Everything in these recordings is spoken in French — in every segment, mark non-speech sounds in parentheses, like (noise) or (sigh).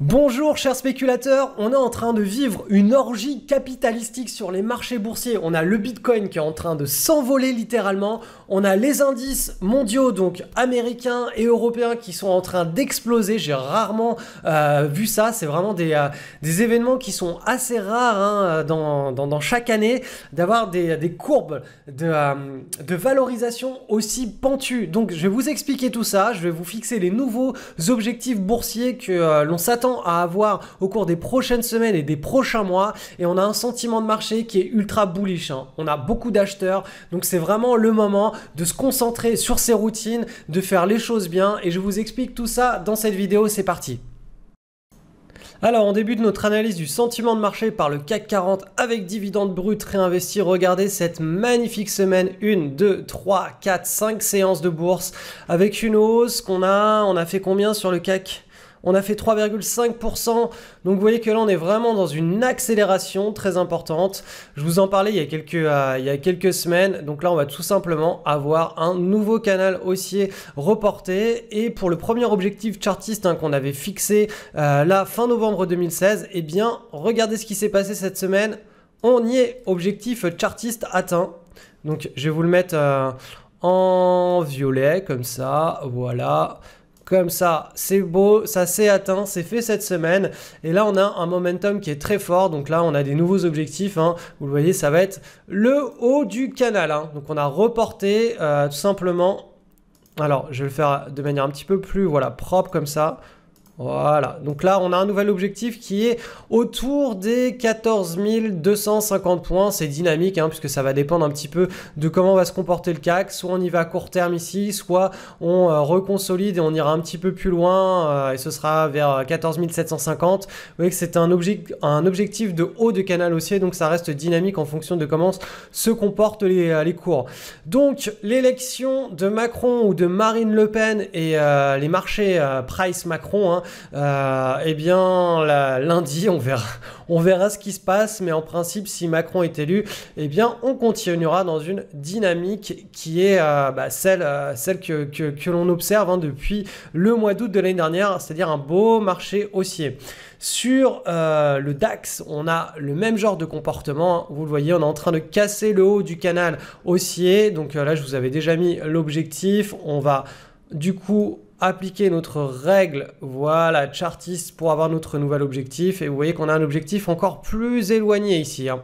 Bonjour chers spéculateurs, on est en train de vivre une orgie capitalistique sur les marchés boursiers. On a le Bitcoin qui est en train de s'envoler littéralement, on a les indices mondiaux, donc américains et européens qui sont en train d'exploser. J'ai rarement euh, vu ça, c'est vraiment euh, des, événements qui sont assez rares hein, dans, chaque année, d'avoir des, courbes de, euh, de valorisation aussi pentues. Donc je vais vous expliquer tout ça, je vais vous fixer les nouveaux objectifs boursiers que l'on s'attend à avoir au cours des prochaines semaines et des prochains mois. Et on a un sentiment de marché qui est ultra bullish. Hein. On a beaucoup d'acheteurs. Donc c'est vraiment le moment de se concentrer sur ses routines, de faire les choses bien. Et je vous explique tout ça dans cette vidéo. C'est parti. Alors on débute notre analyse du sentiment de marché par le CAC 40 avec dividendes brut réinvesti, Regardez cette magnifique semaine, 1, 2, 3, 4, 5 séances de bourse avec une hausse qu'on a, on a fait combien sur le CAC on a fait 3,5%. Donc vous voyez que là on est vraiment dans une accélération très importante. Je vous en parlais euh, il y a quelques, semaines. Donc là on va tout simplement avoir un nouveau canal haussier reporté. Et pour le premier objectif chartiste hein, qu'on avait fixé euh, là fin novembre 2016, eh bien regardez ce qui s'est passé cette semaine. On y est, objectif chartiste atteint. Donc je vais vous le mettre euh, en violet comme ça, voilà comme ça. C'est beau, ça s'est atteint, c'est fait cette semaine. Et là, on a un momentum qui est très fort. Donc là, on a des nouveaux objectifs. Hein. Vous le voyez, ça va être le haut du canal. Hein. Donc on a reporté euh, tout simplement. Alors, je vais le faire de manière un petit peu plus voilà, propre comme ça. Voilà, donc là on a un nouvel objectif qui est autour des 14 250 points, c'est dynamique hein, puisque ça va dépendre un petit peu de comment va se comporter le CAC, soit on y va à court terme ici, soit on euh, reconsolide et on ira un petit peu plus loin euh, et ce sera vers 14 750. Vous voyez que c'est un, objectif, de haut de canal haussier donc ça reste dynamique en fonction de comment se comportent les, euh, cours. Donc l'élection de Macron ou de Marine Le Pen et les marchés price Macron, hein, euh, eh bien, lundi, on verra, on verra ce qui se passe. Mais en principe, si Macron est élu, et eh bien, on continuera dans une dynamique qui est euh, bah, celle, euh, celle que, l'on observe hein, depuis le mois d'août de l'année dernière, c'est-à-dire un beau marché haussier. Sur le DAX, on a le même genre de comportement. Hein. Vous le voyez, on est en train de casser le haut du canal haussier. Donc là, je vous avais déjà mis l'objectif. On va du coup appliquer notre règle, voilà, chartiste, pour avoir notre nouvel objectif. Et vous voyez qu'on a un objectif encore plus éloigné ici. Hein.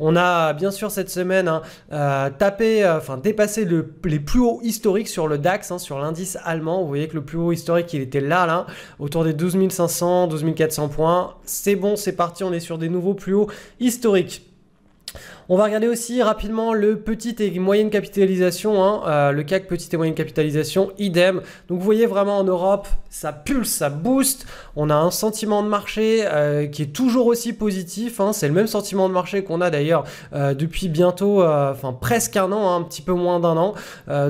On a bien sûr cette semaine hein, euh, tapé, euh, enfin dépassé le, les plus hauts historiques sur le DAX, hein, sur l'indice allemand. Vous voyez que le plus haut historique, il était là, là, autour des 12 500, 12 400 points. C'est bon, c'est parti, on est sur des nouveaux plus hauts historiques. On va regarder aussi rapidement le petit et moyenne capitalisation, hein, euh, le CAC petit et moyenne capitalisation, idem. Donc vous voyez vraiment en Europe, ça pulse, ça booste. On a un sentiment de marché euh, qui est toujours aussi positif. Hein. C'est le même sentiment de marché qu'on a d'ailleurs euh, depuis bientôt, enfin presque un an, hein, un petit peu moins d'un an.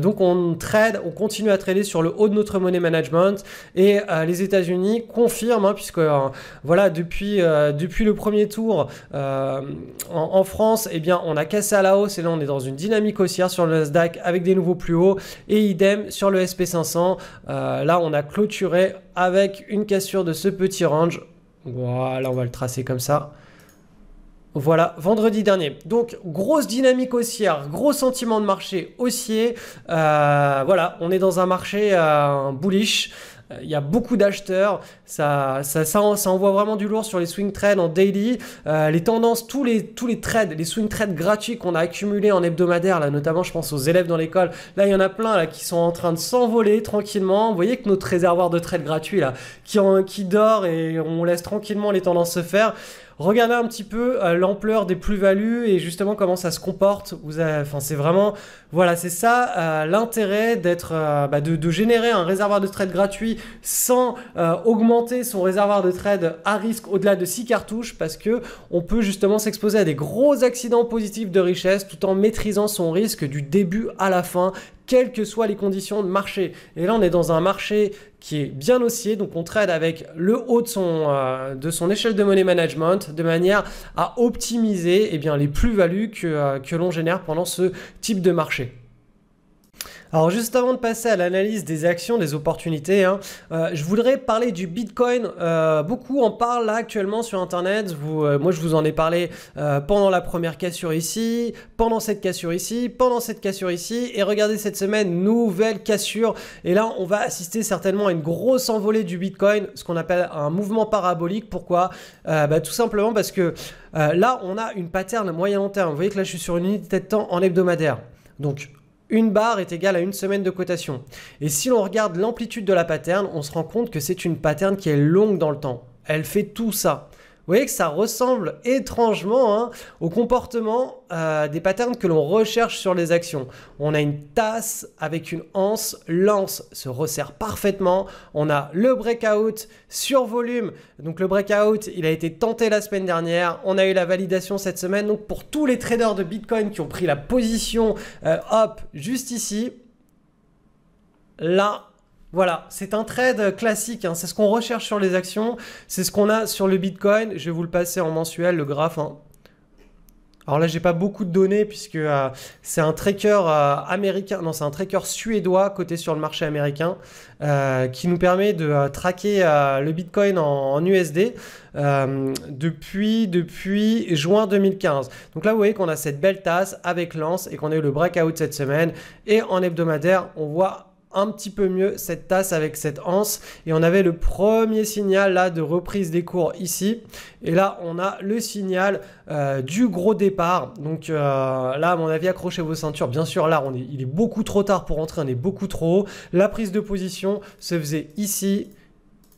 donc on trade, on continue à trader sur le haut de notre monnaie management et les États-Unis confirment, puisque voilà depuis depuis le premier tour en, France et on a cassé à la hausse et là, on est dans une dynamique haussière sur le Nasdaq avec des nouveaux plus hauts et idem sur le SP500. Euh, là, on a clôturé avec une cassure de ce petit range. Voilà, on va le tracer comme ça. Voilà, vendredi dernier. Donc, grosse dynamique haussière, gros sentiment de marché haussier. Euh, voilà, on est dans un marché euh, bullish. Il euh, y a beaucoup d'acheteurs. Ça, ça, ça, envoie vraiment du lourd sur les swing trades en daily. Euh, les tendances, tous les, tous les trades, les swing trades gratuits qu'on a accumulés en hebdomadaire, là, notamment, je pense aux élèves dans l'école. Là, il y en a plein qui sont en train de s'envoler tranquillement. Vous voyez que notre réservoir de trades gratuits, là, qui, qui dort et on laisse tranquillement les tendances se faire regardez un petit peu euh, l'ampleur des plus-values et justement comment ça se comporte. Vous enfin, c'est vraiment, voilà, c'est ça euh, l'intérêt d'être, euh, bah, de, générer un réservoir de trade gratuit sans augmenter son réservoir de trade à risque au-delà de 6 cartouches parce que on peut justement s'exposer à des gros accidents positifs de richesse tout en maîtrisant son risque du début à la fin quelles que soient les conditions de marché. Et là, on est dans un marché qui est bien haussier. Donc on trade avec le haut de son, euh, de son échelle de money management de manière à optimiser eh bien, les plus-values que, euh, que l'on génère pendant ce type de marché. Alors juste avant de passer à l'analyse des actions, des opportunités, hein, euh, je voudrais parler du Bitcoin. Euh, beaucoup en parlent là actuellement sur Internet. Vous, euh, moi je vous en ai parlé pendant la première cassure ici, pendant cette cassure ici, pendant cette cassure ici. Et regardez cette semaine, nouvelle cassure. Et là on va assister certainement à une grosse envolée du Bitcoin, ce qu'on appelle un mouvement parabolique. Pourquoi bah, Tout simplement parce que là on a une pattern moyen-long terme. Vous voyez que là je suis sur une unité de temps en hebdomadaire. Donc une barre est égale à une semaine de cotation. Et si l'on regarde l'amplitude de la pattern, on se rend compte que c'est une pattern qui est longue dans le temps. Elle fait tout ça. Vous voyez que ça ressemble étrangement hein, au comportement euh, des patterns que l'on recherche sur les actions. On a une tasse avec une anse, l'anse se resserre parfaitement. On a le breakout sur volume. Donc le breakout, il a été tenté la semaine dernière. On a eu la validation cette semaine. Donc pour tous les traders de Bitcoin qui ont pris la position euh, hop juste ici, là, voilà, c'est un trade classique, hein. c'est ce qu'on recherche sur les actions, c'est ce qu'on a sur le Bitcoin. Je vais vous le passer en mensuel, le graphe. Hein. Alors là, j'ai pas beaucoup de données puisque euh, c'est un tracker euh, américain, non, c'est un tracker suédois coté sur le marché américain euh, qui nous permet de traquer le Bitcoin en, USD depuis, depuis juin 2015. Donc là, vous voyez qu'on a cette belle tasse avec Lance et qu'on a eu le breakout cette semaine et en hebdomadaire, on voit un petit peu mieux cette tasse avec cette anse. Et on avait le premier signal là de reprise des cours ici. Et là, on a le signal euh, du gros départ. Donc euh, là, à mon avis, accrochez vos ceintures. Bien sûr, là, on est, il est beaucoup trop tard pour entrer, On est beaucoup trop haut. La prise de position se faisait ici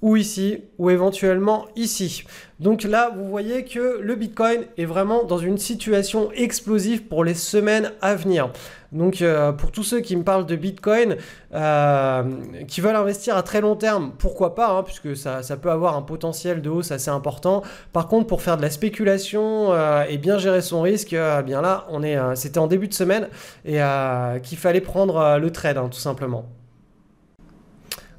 ou ici, ou éventuellement ici. Donc là, vous voyez que le Bitcoin est vraiment dans une situation explosive pour les semaines à venir. Donc euh, pour tous ceux qui me parlent de Bitcoin, euh, qui veulent investir à très long terme, pourquoi pas, hein, puisque ça, peut avoir un potentiel de hausse assez important. Par contre, pour faire de la spéculation euh, et bien gérer son risque, eh bien là, on c'était en début de semaine et qu'il fallait prendre le trade, hein, tout simplement.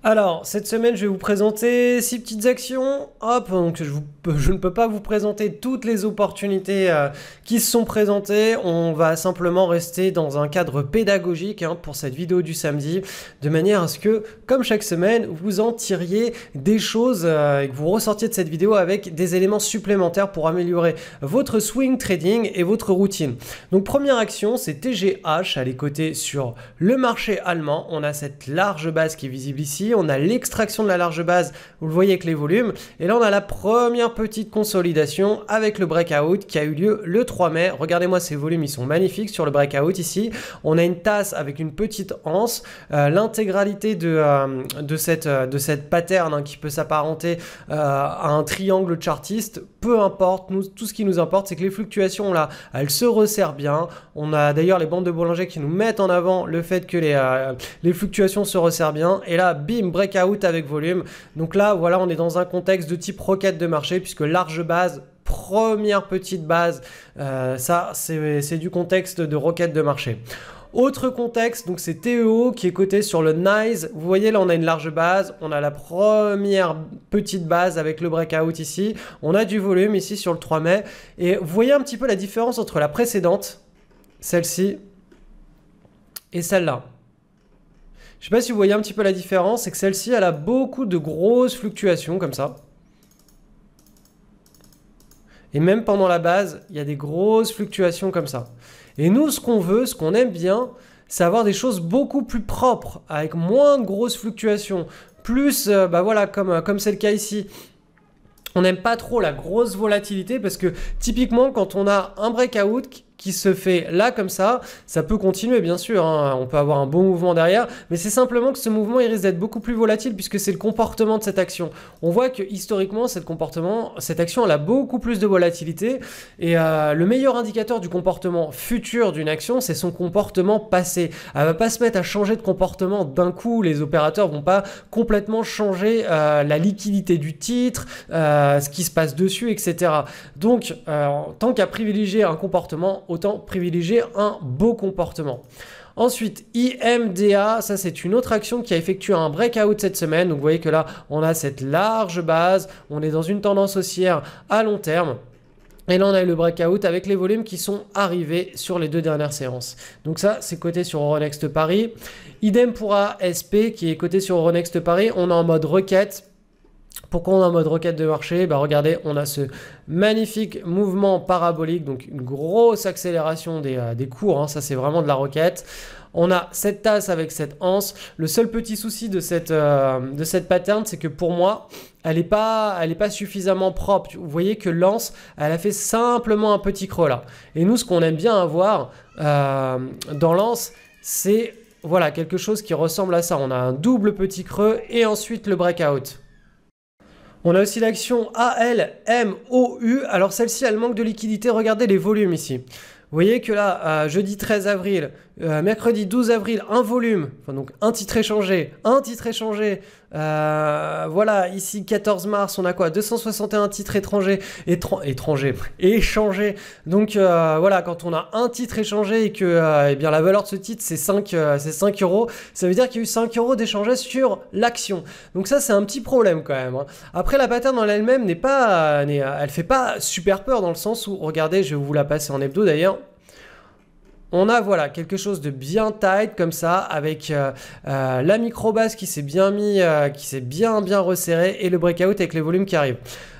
Alors, cette semaine, je vais vous présenter six petites actions. Hop, donc je, ne peux pas vous présenter toutes les opportunités euh, qui se sont présentées. On va simplement rester dans un cadre pédagogique hein, pour cette vidéo du samedi, de manière à ce que, comme chaque semaine, vous en tiriez des choses euh, et que vous ressortiez de cette vidéo avec des éléments supplémentaires pour améliorer votre swing trading et votre routine. Donc, première action, c'est TGH, à les sur le marché allemand. On a cette large base qui est visible ici on a l'extraction de la large base, vous le voyez avec les volumes, et là on a la première petite consolidation avec le breakout qui a eu lieu le 3 mai. Regardez-moi ces volumes, ils sont magnifiques sur le breakout ici. On a une tasse avec une petite anse, euh, l'intégralité de, euh, de, cette, euh, de cette pattern hein, qui peut s'apparenter à un triangle chartiste, peu importe, nous, tout ce qui nous importe c'est que les fluctuations là, elles se resserrent bien. On a d'ailleurs les bandes de Bollinger qui nous mettent en avant le fait que les, les fluctuations se resserrent bien, et là bim breakout avec volume. Donc là, voilà, on est dans un contexte de type roquette de marché, puisque large base, première petite base, euh, ça, c'est du contexte de roquette de marché. Autre contexte, donc c'est TEO qui est coté sur le NICE. Vous voyez là on a une large base, on a la première petite base avec le breakout ici, on a du volume ici sur le 3 mai. Et vous voyez un petit peu la différence entre la précédente, celle-ci, et celle-là. Je ne sais pas si vous voyez un petit peu la différence, c'est que celle-ci, elle a beaucoup de grosses fluctuations comme ça. Et même pendant la base, il y a des grosses fluctuations comme ça. Et nous, ce qu'on veut, ce qu'on aime bien, c'est avoir des choses beaucoup plus propres, avec moins de grosses fluctuations. Plus, euh, bah voilà, comme euh, comme c'est le cas ici. On n'aime pas trop la grosse volatilité parce que typiquement quand on a un breakout qui se fait là comme ça, ça peut continuer bien sûr, hein. on peut avoir un bon mouvement derrière, mais c'est simplement que ce mouvement il risque d'être beaucoup plus volatile puisque c'est le comportement de cette action. On voit que historiquement cette comportement, cette action elle a beaucoup plus de volatilité et euh, le meilleur indicateur du comportement futur d'une action c'est son comportement passé. Elle va pas se mettre à changer de comportement d'un coup, les opérateurs vont pas complètement changer euh, la liquidité du titre, euh, ce qui se passe dessus, etc. Donc tant qu'à privilégier un comportement autant privilégier un beau comportement. Ensuite, IMDA, ça c'est une autre action qui a effectué un breakout cette semaine. Donc vous voyez que là, on a cette large base, on est dans une tendance haussière à long terme. Et là, on a eu le breakout avec les volumes qui sont arrivés sur les deux dernières séances. Donc ça, c'est coté sur Euronext Paris. Idem pour ASP qui est coté sur Euronext Paris. On est en mode requête pourquoi on est en mode requête de marché bah Regardez, on a ce magnifique mouvement parabolique, donc une grosse accélération des, euh, cours, hein. ça c'est vraiment de la requête. On a cette tasse avec cette anse. Le seul petit souci de cette, euh, de cette pattern, c'est que pour moi, elle n'est pas, pas suffisamment propre. Vous voyez que l'anse, elle a fait simplement un petit creux là. Et nous, ce qu'on aime bien avoir euh, dans l'anse, c'est voilà quelque chose qui ressemble à ça. On a un double petit creux et ensuite le breakout. On a aussi l'action ALMOU. Alors celle-ci, elle manque de liquidité. Regardez les volumes ici. Vous voyez que là, jeudi 13 avril, euh, mercredi 12 avril, un volume, enfin donc un titre échangé, un titre échangé. Euh, voilà, ici 14 mars, on a quoi 261 titres étrangers, étrangers, (laughs) échangés. Donc euh, voilà, quand on a un titre échangé et que eh bien, la valeur de ce titre c'est 5, 5 euros, ça veut dire qu'il y a eu 5 euros d'échangés sur l'action. Donc ça c'est un petit problème quand même. Hein. Après la pattern en elle-même n'est pas, elle fait pas super peur dans le sens où, regardez, je vais vous la passer en hebdo d'ailleurs on a voilà quelque chose de bien tight comme ça avec euh, euh, la micro qui s'est bien mis euh, qui s'est bien bien resserré et le breakout avec les volumes qui arrivent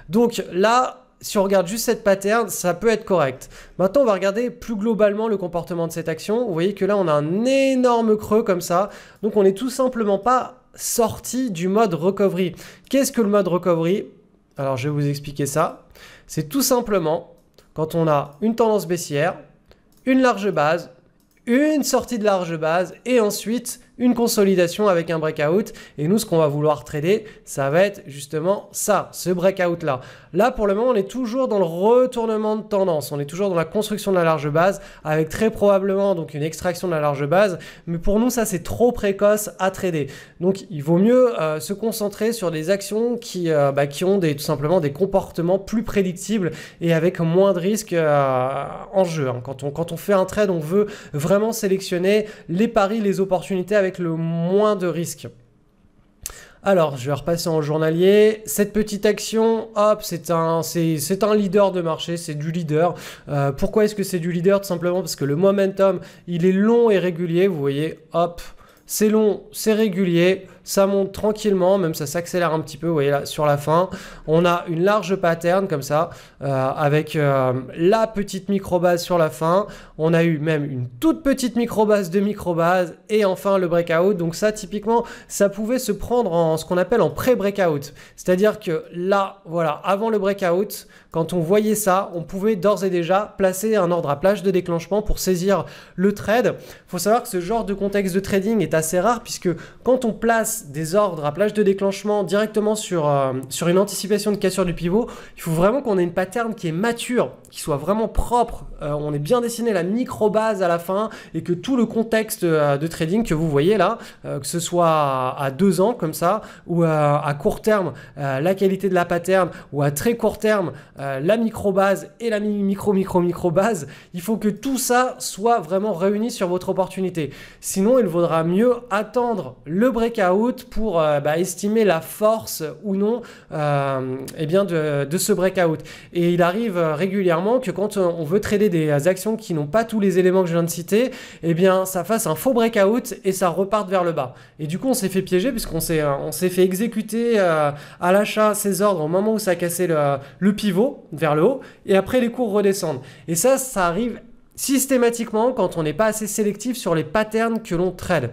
donc là si on regarde juste cette pattern, ça peut être correct. Maintenant, on va regarder plus globalement le comportement de cette action. Vous voyez que là, on a un énorme creux comme ça. Donc, on n'est tout simplement pas sorti du mode recovery. Qu'est-ce que le mode recovery Alors, je vais vous expliquer ça. C'est tout simplement quand on a une tendance baissière, une large base, une sortie de large base, et ensuite une consolidation avec un breakout. Et nous, ce qu'on va vouloir trader, ça va être justement ça, ce breakout-là. Là, pour le moment, on est toujours dans le retournement de tendance. On est toujours dans la construction de la large base, avec très probablement donc une extraction de la large base. Mais pour nous, ça, c'est trop précoce à trader. Donc, il vaut mieux euh, se concentrer sur des actions qui, euh, bah, qui ont des, tout simplement des comportements plus prédictibles et avec moins de risques euh, en jeu. Hein. Quand, on, quand on fait un trade, on veut vraiment sélectionner les paris, les opportunités avec le moins de risques. Alors, je vais repasser en journalier. Cette petite action, hop, c'est un, c'est, un leader de marché, c'est du leader. Euh, pourquoi est-ce que c'est du leader Tout simplement parce que le momentum, il est long et régulier. Vous voyez, hop, c'est long, c'est régulier ça monte tranquillement, même ça s'accélère un petit peu, vous voyez là, sur la fin. On a une large pattern comme ça, euh, avec euh, la petite microbase sur la fin. On a eu même une toute petite microbase de microbase base et enfin le breakout. Donc ça, typiquement, ça pouvait se prendre en ce qu'on appelle en pré-breakout. C'est-à-dire que là, voilà, avant le breakout, quand on voyait ça, on pouvait d'ores et déjà placer un ordre à plage de déclenchement pour saisir le trade. Faut savoir que ce genre de contexte de trading est assez rare, puisque quand on place des ordres à plage de déclenchement directement sur, euh, sur une anticipation de cassure du pivot, il faut vraiment qu'on ait une pattern qui est mature, qui soit vraiment propre, euh, on ait bien dessiné la micro-base à la fin et que tout le contexte euh, de trading que vous voyez là, que ce soit à, deux ans comme ça, ou à, court terme la qualité de la pattern, ou à très court terme la micro-base et la micro-micro-micro-base, il faut que tout ça soit vraiment réuni sur votre opportunité. Sinon, il vaudra mieux attendre le breakout pour euh, bah, estimer la force ou non euh, eh bien de, ce breakout. Et il arrive euh, régulièrement que quand on veut trader des actions qui n'ont pas tous les éléments que je viens de citer, eh bien ça fasse un faux breakout et ça reparte vers le bas. Et du coup on s'est fait piéger puisqu'on s'est on s'est fait exécuter à l'achat ses ordres au moment où ça a cassé le, le pivot vers le haut et après les cours redescendent. Et ça ça arrive systématiquement quand on n'est pas assez sélectif sur les patterns que l'on trade.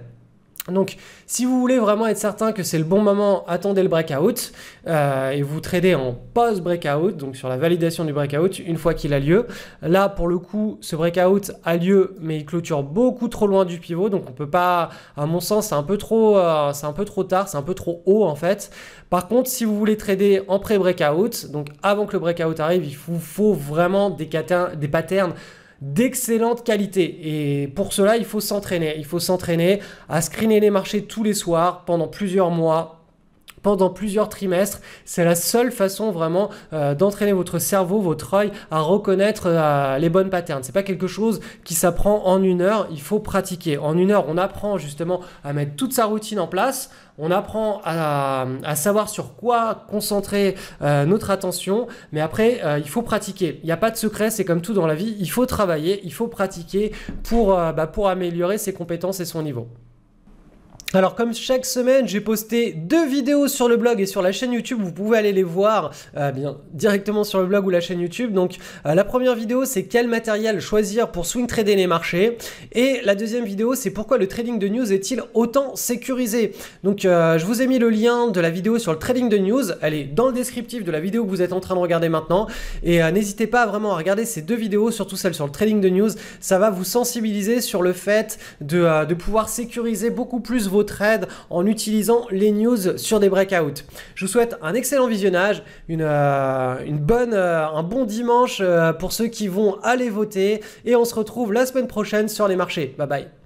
Donc, si vous voulez vraiment être certain que c'est le bon moment, attendez le breakout euh, et vous tradez en post-breakout, donc sur la validation du breakout, une fois qu'il a lieu. Là, pour le coup, ce breakout a lieu, mais il clôture beaucoup trop loin du pivot, donc on peut pas, à mon sens, c'est un peu trop, euh, c'est un peu trop tard, c'est un peu trop haut en fait. Par contre, si vous voulez trader en pré-breakout, donc avant que le breakout arrive, il vous faut vraiment des, des patterns d'excellente qualité. Et pour cela, il faut s'entraîner. Il faut s'entraîner à screener les marchés tous les soirs pendant plusieurs mois pendant plusieurs trimestres. C'est la seule façon vraiment euh, d'entraîner votre cerveau, votre œil à reconnaître euh, les bonnes patterns. n'est pas quelque chose qui s'apprend en une heure. Il faut pratiquer. En une heure, on apprend justement à mettre toute sa routine en place. On apprend à, savoir sur quoi concentrer euh, notre attention, mais après, il faut pratiquer. Il n'y a pas de secret, c'est comme tout dans la vie. Il faut travailler, il faut pratiquer pour bah, améliorer ses compétences et son niveau. Alors comme chaque semaine, j'ai posté deux vidéos sur le blog et sur la chaîne YouTube, vous pouvez aller les voir euh, directement sur le blog ou la chaîne YouTube. Donc euh, la première vidéo c'est quel matériel choisir pour swing trader les marchés et la deuxième vidéo c'est pourquoi le trading de news est-il autant sécurisé. Donc euh, je vous ai mis le lien de la vidéo sur le trading de news, elle est dans le descriptif de la vidéo que vous êtes en train de regarder maintenant et n'hésitez pas vraiment à regarder ces deux vidéos, surtout celle sur le trading de news, ça va vous sensibiliser sur le fait de pouvoir sécuriser beaucoup plus vos trade en utilisant les news sur des breakouts. Je vous souhaite un excellent visionnage, une, euh, bonne, euh, un bon dimanche euh, pour ceux qui vont aller voter et on se retrouve la semaine prochaine sur les marchés. Bye bye.